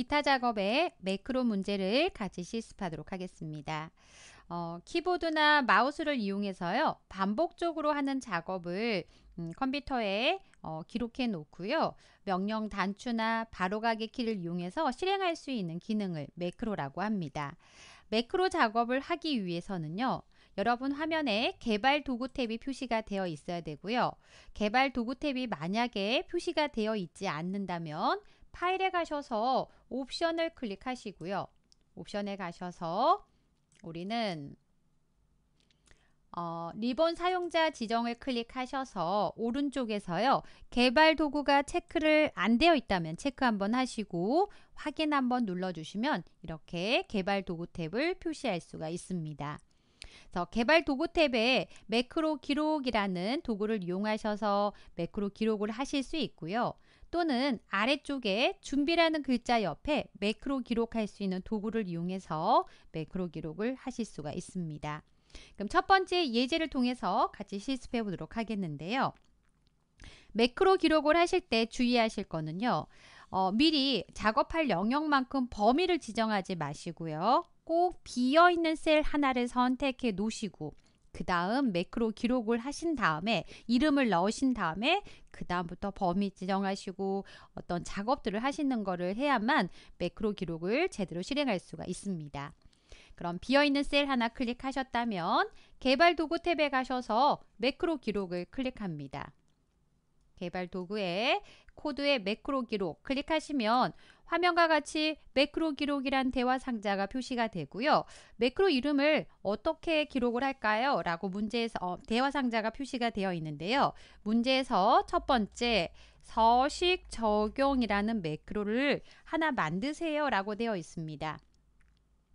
기타 작업에 매크로 문제를 같이 실습하도록 하겠습니다. 어, 키보드나 마우스를 이용해서요. 반복적으로 하는 작업을 음, 컴퓨터에 어, 기록해 놓고요. 명령 단추나 바로가기 키를 이용해서 실행할 수 있는 기능을 매크로라고 합니다. 매크로 작업을 하기 위해서는요. 여러분 화면에 개발 도구 탭이 표시가 되어 있어야 되고요. 개발 도구 탭이 만약에 표시가 되어 있지 않는다면 파일에 가셔서 옵션을 클릭하시고요. 옵션에 가셔서 우리는 어, 리본 사용자 지정을 클릭하셔서 오른쪽에서요. 개발 도구가 체크를 안 되어 있다면 체크 한번 하시고 확인 한번 눌러주시면 이렇게 개발 도구 탭을 표시할 수가 있습니다. 그래서 개발 도구 탭에 매크로 기록이라는 도구를 이용하셔서 매크로 기록을 하실 수 있고요. 또는 아래쪽에 준비라는 글자 옆에 매크로 기록할 수 있는 도구를 이용해서 매크로 기록을 하실 수가 있습니다. 그럼 첫 번째 예제를 통해서 같이 실습해 보도록 하겠는데요. 매크로 기록을 하실 때 주의하실 거는요. 어, 미리 작업할 영역만큼 범위를 지정하지 마시고요. 꼭 비어있는 셀 하나를 선택해 놓으시고 그 다음 매크로 기록을 하신 다음에 이름을 넣으신 다음에 그 다음부터 범위 지정하시고 어떤 작업들을 하시는 거를 해야만 매크로 기록을 제대로 실행할 수가 있습니다. 그럼 비어있는 셀 하나 클릭하셨다면 개발 도구 탭에 가셔서 매크로 기록을 클릭합니다. 개발 도구에 코드의 매크로 기록 클릭하시면 화면과 같이 매크로 기록이란 대화 상자가 표시가 되고요. 매크로 이름을 어떻게 기록을 할까요? 라고 문제에서 어, 대화 상자가 표시가 되어 있는데요. 문제에서 첫 번째 서식 적용이라는 매크로를 하나 만드세요 라고 되어 있습니다.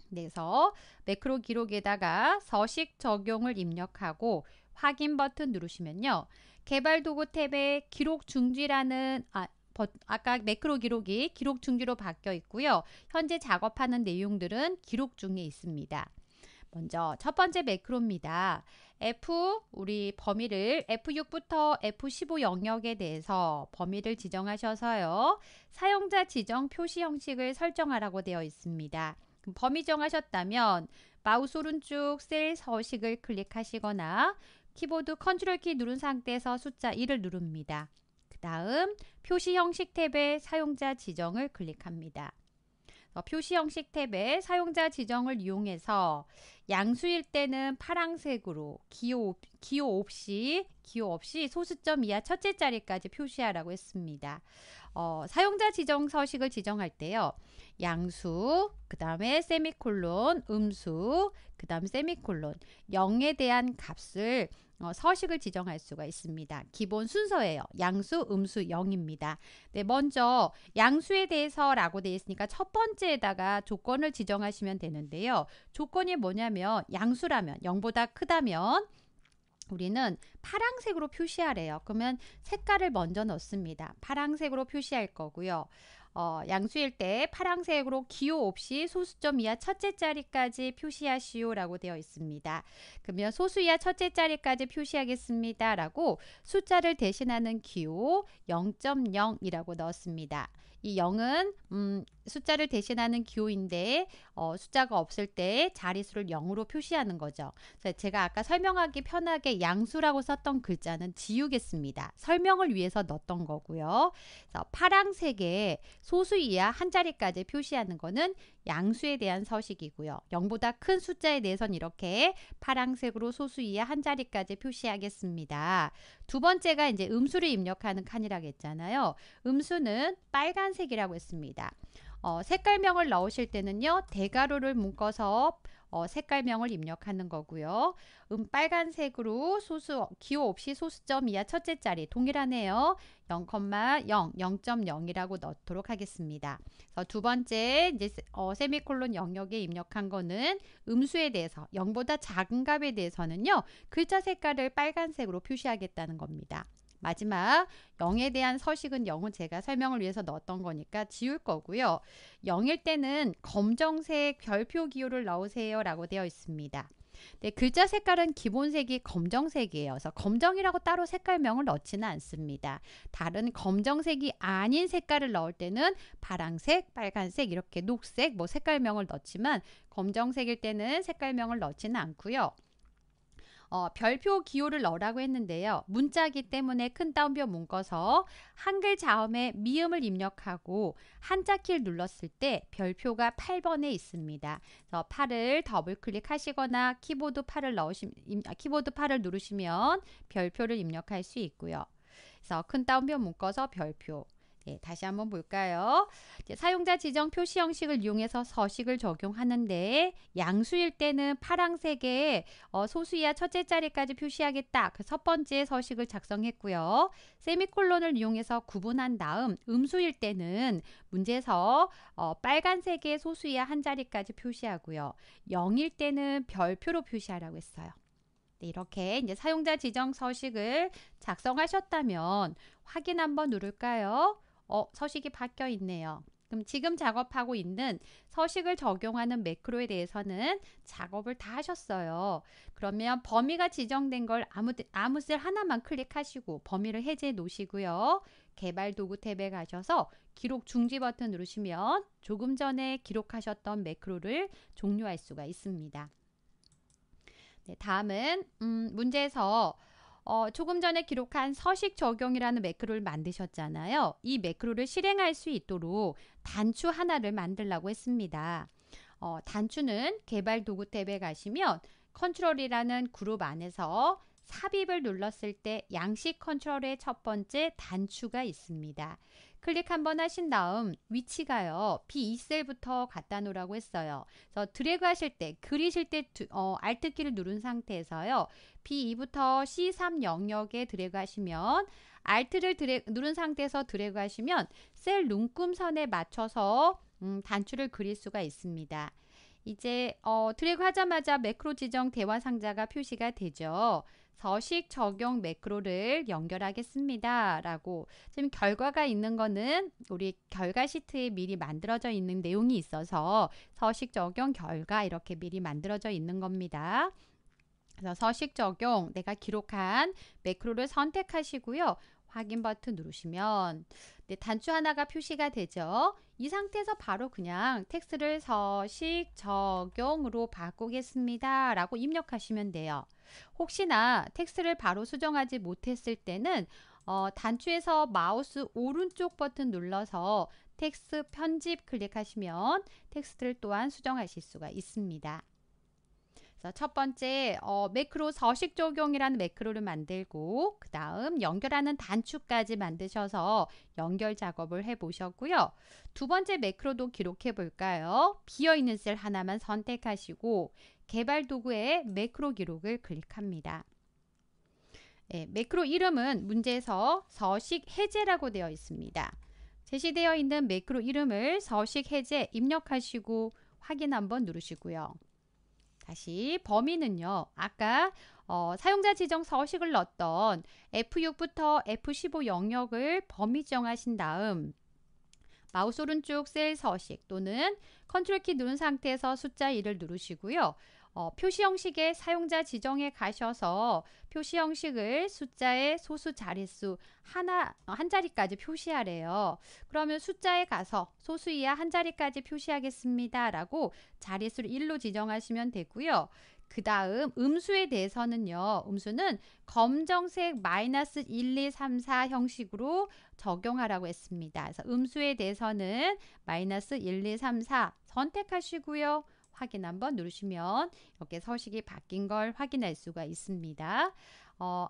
그래서 매크로 기록에다가 서식 적용을 입력하고 확인 버튼 누르시면요. 개발 도구 탭에 기록 중지라는 아, 아까 매크로 기록이 기록 중지로 바뀌어 있고요. 현재 작업하는 내용들은 기록 중에 있습니다. 먼저 첫 번째 매크로입니다. F 우리 범위를 F6부터 F15 영역에 대해서 범위를 지정하셔서요. 사용자 지정 표시 형식을 설정하라고 되어 있습니다. 범위 정하셨다면 마우스 오른쪽 셀 서식을 클릭하시거나 키보드 컨트롤 키 누른 상태에서 숫자 1을 누릅니다. 다음 표시 형식 탭에 사용자 지정을 클릭합니다. 어, 표시 형식 탭의 사용자 지정을 이용해서 양수일 때는 파랑색으로 기호, 기호 없이 기호 없이 소수점 이하 첫째 자리까지 표시하라고 했습니다. 어, 사용자 지정 서식을 지정할 때요. 양수, 그 다음에 세미콜론, 음수, 그 다음 세미콜론, 0에 대한 값을 어, 서식을 지정할 수가 있습니다. 기본 순서예요. 양수, 음수, 0입니다. 네, 먼저 양수에 대해서라고 되어 있으니까 첫 번째에다가 조건을 지정하시면 되는데요. 조건이 뭐냐면 양수라면 0보다 크다면 우리는 파랑색으로 표시하래요. 그러면 색깔을 먼저 넣습니다. 파랑색으로 표시할 거고요. 어, 양수일 때 파랑색으로 기호 없이 소수점 이하 첫째 자리까지 표시하시오 라고 되어 있습니다. 그러면 소수 이하 첫째 자리까지 표시하겠습니다. 라고 숫자를 대신하는 기호 0.0이라고 넣었습니다. 이 0은 음, 숫자를 대신하는 기호인데 어, 숫자가 없을 때 자릿수를 0으로 표시하는 거죠. 제가 아까 설명하기 편하게 양수라고 썼던 글자는 지우겠습니다. 설명을 위해서 넣었던 거고요. 파랑색의 소수 이하 한 자리까지 표시하는 거는 양수에 대한 서식이고요. 0보다 큰 숫자에 대해서는 이렇게 파랑색으로 소수 이하 한 자리까지 표시하겠습니다. 두 번째가 이제 음수를 입력하는 칸이라고 했잖아요. 음수는 빨간 빨간색이라고 했습니다. 어, 색깔명을 넣으실 때는요. 대가로를 묶어서 어, 색깔명을 입력하는 거고요. 음 빨간색으로 소수 기호 없이 소수점 이하 첫째 자리 동일하네요. 0,0, 0.0이라고 넣도록 하겠습니다. 그래서 두 번째 이제 어, 세미콜론 영역에 입력한 거는 음수에 대해서 0보다 작은 값에 대해서는요. 글자 색깔을 빨간색으로 표시하겠다는 겁니다. 마지막 영에 대한 서식은 영은 제가 설명을 위해서 넣었던 거니까 지울 거고요. 영일 때는 검정색 별표 기호를 넣으세요 라고 되어 있습니다. 네, 글자 색깔은 기본색이 검정색이에요. 그래서 검정이라고 따로 색깔명을 넣지는 않습니다. 다른 검정색이 아닌 색깔을 넣을 때는 파랑색, 빨간색, 이렇게 녹색 뭐 색깔명을 넣지만 검정색일 때는 색깔명을 넣지는 않고요. 어, 별표 기호를 넣으라고 했는데요. 문자기 때문에 큰 따옴표 묶어서 한글 자음에 미음을 입력하고 한자키를 눌렀을 때 별표가 8번에 있습니다. 그래서 8을 더블 클릭하시거나 키보드 8을 넣으시 아, 키보드 8을 누르시면 별표를 입력할 수 있고요. 그래서 큰 따옴표 묶어서 별표 네, 다시 한번 볼까요? 사용자 지정 표시 형식을 이용해서 서식을 적용하는데 양수일 때는 파랑색에 어, 소수 이하 첫째 자리까지 표시하겠다. 그 첫 번째 서식을 작성했고요. 세미콜론을 이용해서 구분한 다음 음수일 때는 문제에서 어, 빨간색에 소수 이하 한 자리까지 표시하고요. 0일 때는 별표로 표시하라고 했어요. 네, 이렇게 이제 사용자 지정 서식을 작성하셨다면 확인 한번 누를까요? 어, 서식이 바뀌어 있네요. 그럼 지금 작업하고 있는 서식을 적용하는 매크로에 대해서는 작업을 다 하셨어요. 그러면 범위가 지정된 걸 아무, 아무 쓸 하나만 클릭하시고 범위를 해제해 놓으시고요. 개발 도구 탭에 가셔서 기록 중지 버튼 누르시면 조금 전에 기록하셨던 매크로를 종료할 수가 있습니다. 네, 다음은 음, 문제에서 어, 조금 전에 기록한 서식 적용이라는 매크로를 만드셨잖아요. 이 매크로를 실행할 수 있도록 단추 하나를 만들라고 했습니다. 어, 단추는 개발 도구 탭에 가시면 컨트롤이라는 그룹 안에서 삽입을 눌렀을 때 양식 컨트롤의 첫 번째 단추가 있습니다. 클릭 한 번 하신 다음 위치가요. B2셀부터 갖다 놓으라고 했어요. 그래서 드래그 하실 때, 그리실 때 두, 어, Alt키를 누른 상태에서요. B2부터 C3 영역에 드래그 하시면 Alt를 드래, 누른 상태에서 드래그 하시면 셀 눈금선에 맞춰서 음, 단추를 그릴 수가 있습니다. 이제 어, 트래 하자마자 매크로 지정 대화 상자가 표시가 되죠. 서식 적용 매크로를 연결하겠습니다. 라고 지금 결과가 있는 거는 우리 결과 시트에 미리 만들어져 있는 내용이 있어서 서식 적용 결과 이렇게 미리 만들어져 있는 겁니다. 그래서 서식 적용 내가 기록한 매크로를 선택하시고요. 확인 버튼 누르시면 네, 단추 하나가 표시가 되죠. 이 상태에서 바로 그냥 텍스트를 서식 적용으로 바꾸겠습니다. 라고 입력하시면 돼요. 혹시나 텍스트를 바로 수정하지 못했을 때는 어, 단추에서 마우스 오른쪽 버튼 눌러서 텍스트 편집 클릭하시면 텍스트를 또한 수정하실 수가 있습니다. 그래서 첫 번째 어, 매크로 서식 적용이라는 매크로를 만들고 그 다음 연결하는 단축까지 만드셔서 연결 작업을 해 보셨고요. 두 번째 매크로도 기록해 볼까요? 비어있는 셀 하나만 선택하시고 개발 도구에 매크로 기록을 클릭합니다. 네, 매크로 이름은 문제에서 서식 해제라고 되어 있습니다. 제시되어 있는 매크로 이름을 서식 해제 입력하시고 확인 한번 누르시고요. 다시 범위는요. 아까 어, 사용자 지정 서식을 넣었던 F6부터 F15 영역을 범위 정하신 다음 마우스 오른쪽 셀 서식 또는 컨트롤 키 누른 상태에서 숫자 2를 누르시고요. 어, 표시 형식의 사용자 지정에 가셔서 표시 형식을 숫자의 소수 자릿수 하나 어, 한 자리까지 표시하래요. 그러면 숫자에 가서 소수 이하 한 자리까지 표시하겠습니다라고 자릿수를 1로 지정하시면 되고요. 그 다음 음수에 대해서는요. 음수는 검정색 마이너스 1, 2, 3, 4 형식으로 적용하라고 했습니다. 그래서 음수에 대해서는 마이너스 1, 2, 3, 4 선택하시고요. 확인 한번 누르시면 이렇게 서식이 바뀐 걸 확인할 수가 있습니다. 어,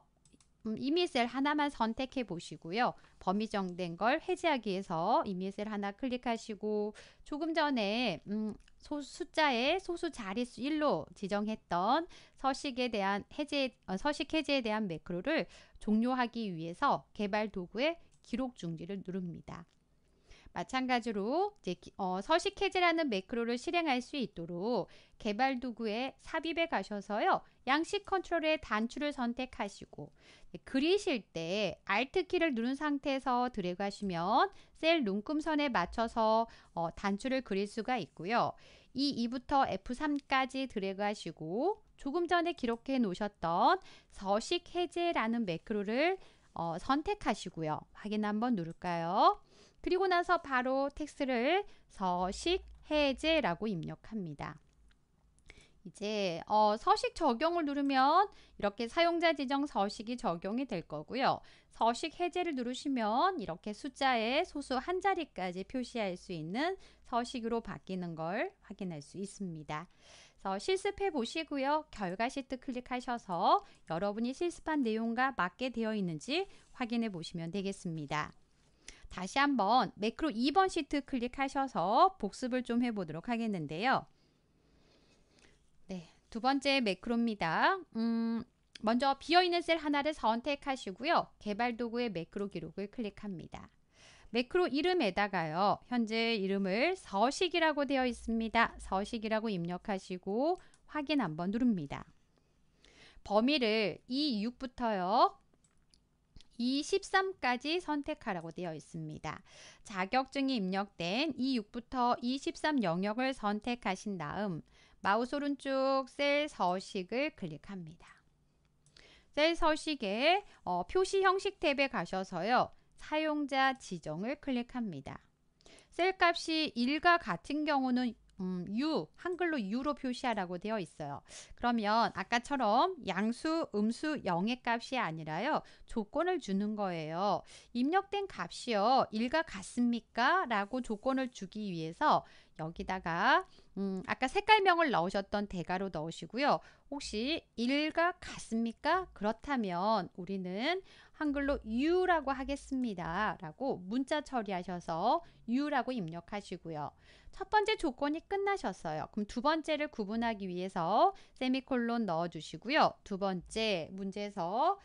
음, 이미 셀 하나만 선택해 보시고요. 범위 정된 걸 해제하기 위해서 이미 셀 하나 클릭하시고 조금 전에 음, 소, 숫자의 소수 자릿수 1로 지정했던 서식에 대한 해제 어, 서식 해제에 대한 매크로를 종료하기 위해서 개발 도구의 기록 중지를 누릅니다. 마찬가지로 이제 어, 서식 해제라는 매크로를 실행할 수 있도록 개발 도구에 삽입에 가셔서요. 양식 컨트롤의 단추를 선택하시고 네, 그리실 때 Alt 키를 누른 상태에서 드래그 하시면 셀 눈금선에 맞춰서 어, 단추를 그릴 수가 있고요. 이 2부터 F3까지 드래그 하시고 조금 전에 기록해 놓으셨던 서식 해제라는 매크로를 어, 선택하시고요. 확인 한번 누를까요? 그리고 나서 바로 텍스트를 서식 해제라고 입력합니다. 이제 어, 서식 적용을 누르면 이렇게 사용자 지정 서식이 적용이 될 거고요. 서식 해제를 누르시면 이렇게 숫자의 소수 한 자리까지 표시할 수 있는 서식으로 바뀌는 걸 확인할 수 있습니다. 그래서 실습해 보시고요. 결과 시트 클릭하셔서 여러분이 실습한 내용과 맞게 되어 있는지 확인해 보시면 되겠습니다. 다시 한번 매크로 2번 시트 클릭하셔서 복습을 좀 해보도록 하겠는데요. 네, 두 번째 매크로입니다. 음, 먼저 비어있는 셀 하나를 선택하시고요. 개발 도구의 매크로 기록을 클릭합니다. 매크로 이름에다가요. 현재 이름을 서식이라고 되어 있습니다. 서식이라고 입력하시고 확인 한번 누릅니다. 범위를 E6부터요. 23까지 선택하라고 되어 있습니다. 자격증이 입력된 E6부터 E13 영역을 선택하신 다음 마우스 오른쪽 셀 서식을 클릭합니다. 셀 서식에 어, 표시 형식 탭에 가셔서요. 사용자 지정을 클릭합니다. 셀 값이 1과 같은 경우는 음, 유, 한글로 유로 표시하라고 되어 있어요. 그러면 아까처럼 양수, 음수, 영의 값이 아니라요. 조건을 주는 거예요. 입력된 값이요. 일과 같습니까? 라고 조건을 주기 위해서 여기다가 음, 아까 색깔명을 넣으셨던 대가로 넣으시고요. 혹시 일가 같습니까? 그렇다면 우리는 한글로 U라고 하겠습니다. 라고 문자 처리하셔서 U라고 입력하시고요. 첫 번째 조건이 끝나셨어요. 그럼 두 번째를 구분하기 위해서 세미콜론 넣어주시고요. 두 번째 문제에서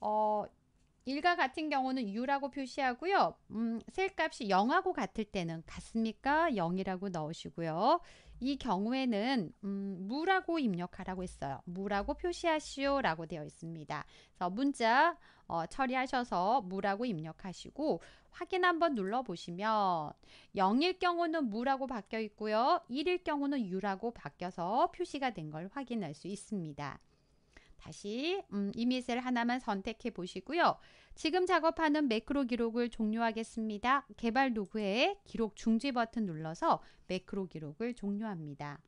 어, 일과 같은 경우는 유라고 표시하고요. 음, 셀값이 0하고 같을 때는 같습니까? 0이라고 넣으시고요. 이 경우에는 음, 무라고 입력하라고 했어요. 무라고 표시하시오 라고 되어 있습니다. 그래서 문자 어, 처리하셔서 무라고 입력하시고 확인 한번 눌러보시면 0일 경우는 무라고 바뀌어 있고요. 1일 경우는 유라고 바뀌어서 표시가 된 걸 확인할 수 있습니다. 다시 음, 이미셀 하나만 선택해 보시고요. 지금 작업하는 매크로 기록을 종료하겠습니다. 개발 도구에 기록 중지 버튼 눌러서 매크로 기록을 종료합니다.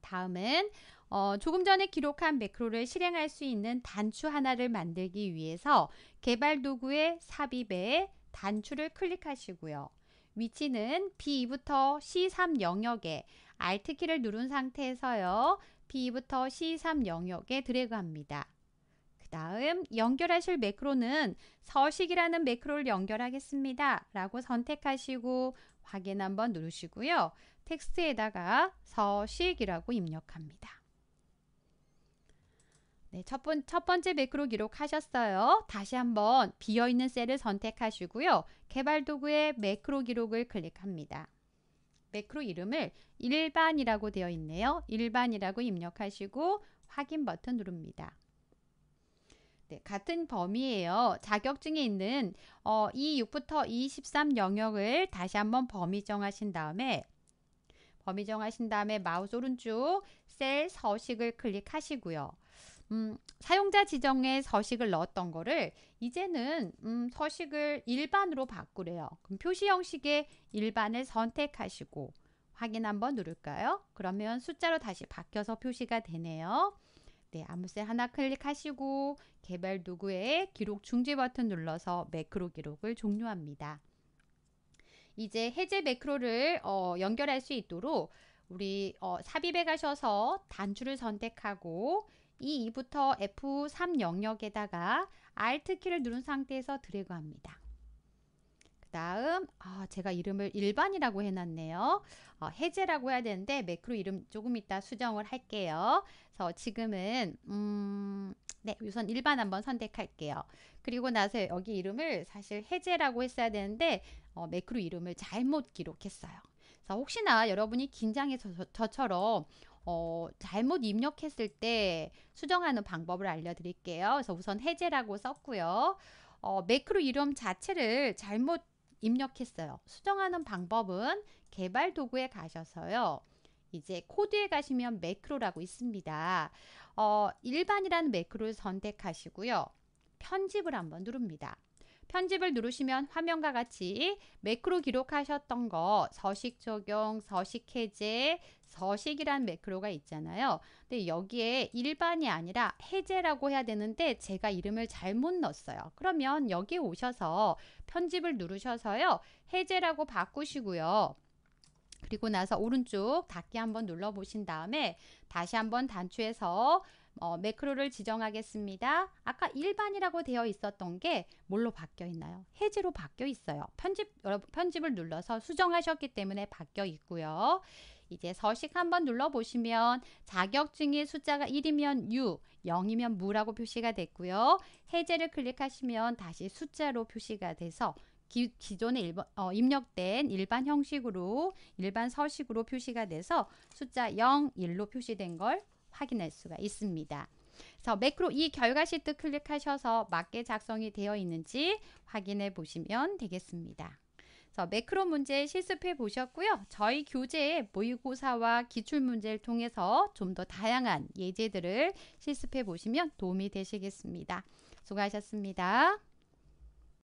다음은 어, 조금 전에 기록한 매크로를 실행할 수 있는 단추 하나를 만들기 위해서 개발 도구의 삽입에 단추를 클릭하시고요. 위치는 B2부터 C3 영역에 Alt키를 누른 상태에서요. B부터 C3 영역에 드래그합니다. 그 다음 연결하실 매크로는 서식이라는 매크로를 연결하겠습니다. 라고 선택하시고 확인 한번 누르시고요. 텍스트에다가 서식이라고 입력합니다. 네, 첫, 번, 첫 번째 매크로 기록하셨어요. 다시 한번 비어있는 셀을 선택하시고요. 개발 도구의 매크로 기록을 클릭합니다. 매크로 이름을 일반이라고 되어 있네요. 일반이라고 입력하시고 확인 버튼 누릅니다. 네, 같은 범위예요. 자격증에 있는 어, E6부터 E13 영역을 다시 한번 범위 정하신 다음에 범위 정하신 다음에 마우스 오른쪽 셀 서식을 클릭하시고요. 음, 사용자 지정에 서식을 넣었던 거를 이제는 음, 서식을 일반으로 바꾸래요. 그럼 표시 형식의 일반을 선택하시고 확인 한번 누를까요? 그러면 숫자로 다시 바뀌어서 표시가 되네요. 네, 아무 새 하나 클릭하시고 개발 도구에 기록 중지 버튼 눌러서 매크로 기록을 종료합니다. 이제 해제 매크로를 어, 연결할 수 있도록 우리 어, 삽입에 가셔서 단추를 선택하고 E2부터 F3 영역에다가 Alt키를 누른 상태에서 드래그합니다. 그 다음 아, 제가 이름을 일반이라고 해놨네요. 어, 해제라고 해야 되는데 매크로 이름 조금 이따 수정을 할게요. 그래서 지금은 음, 네, 우선 일반 한번 선택할게요. 그리고 나서 여기 이름을 사실 해제라고 했어야 되는데 어, 매크로 이름을 잘못 기록했어요. 그래서 혹시나 여러분이 긴장해서 저, 저처럼 어, 잘못 입력했을 때 수정하는 방법을 알려드릴게요. 그래서 우선 해제라고 썼고요. 어, 매크로 이름 자체를 잘못 입력했어요. 수정하는 방법은 개발 도구에 가셔서요. 이제 코드에 가시면 매크로라고 있습니다. 어, 일반이라는 매크로를 선택하시고요. 편집을 한번 누릅니다. 편집을 누르시면 화면과 같이 매크로 기록하셨던 거 서식 적용, 서식 해제, 서식이란 매크로가 있잖아요. 근데 여기에 일반이 아니라 해제라고 해야 되는데 제가 이름을 잘못 넣었어요. 그러면 여기 오셔서 편집을 누르셔서요. 해제라고 바꾸시고요. 그리고 나서 오른쪽 닫기 한번 눌러 보신 다음에 다시 한번 단추에서 어, 매크로를 지정하겠습니다. 아까 일반이라고 되어 있었던 게 뭘로 바뀌어 있나요? 해제로 바뀌어 있어요. 편집, 여러분, 편집을 눌러서 수정하셨기 때문에 바뀌어 있고요. 이제 서식 한번 눌러보시면 자격증의 숫자가 1이면 U, 0이면 무라고 표시가 됐고요. 해제를 클릭하시면 다시 숫자로 표시가 돼서 기, 기존에 일본, 어, 입력된 일반 형식으로 일반 서식으로 표시가 돼서 숫자 0, 1로 표시된 걸 확인할 수가 있습니다. 그래서 매크로 이 결과 시트 클릭하셔서 맞게 작성이 되어 있는지 확인해 보시면 되겠습니다. 매크로 문제 실습해 보셨고요. 저희 교재에 모의고사와 기출문제를 통해서 좀 더 다양한 예제들을 실습해 보시면 도움이 되시겠습니다. 수고하셨습니다.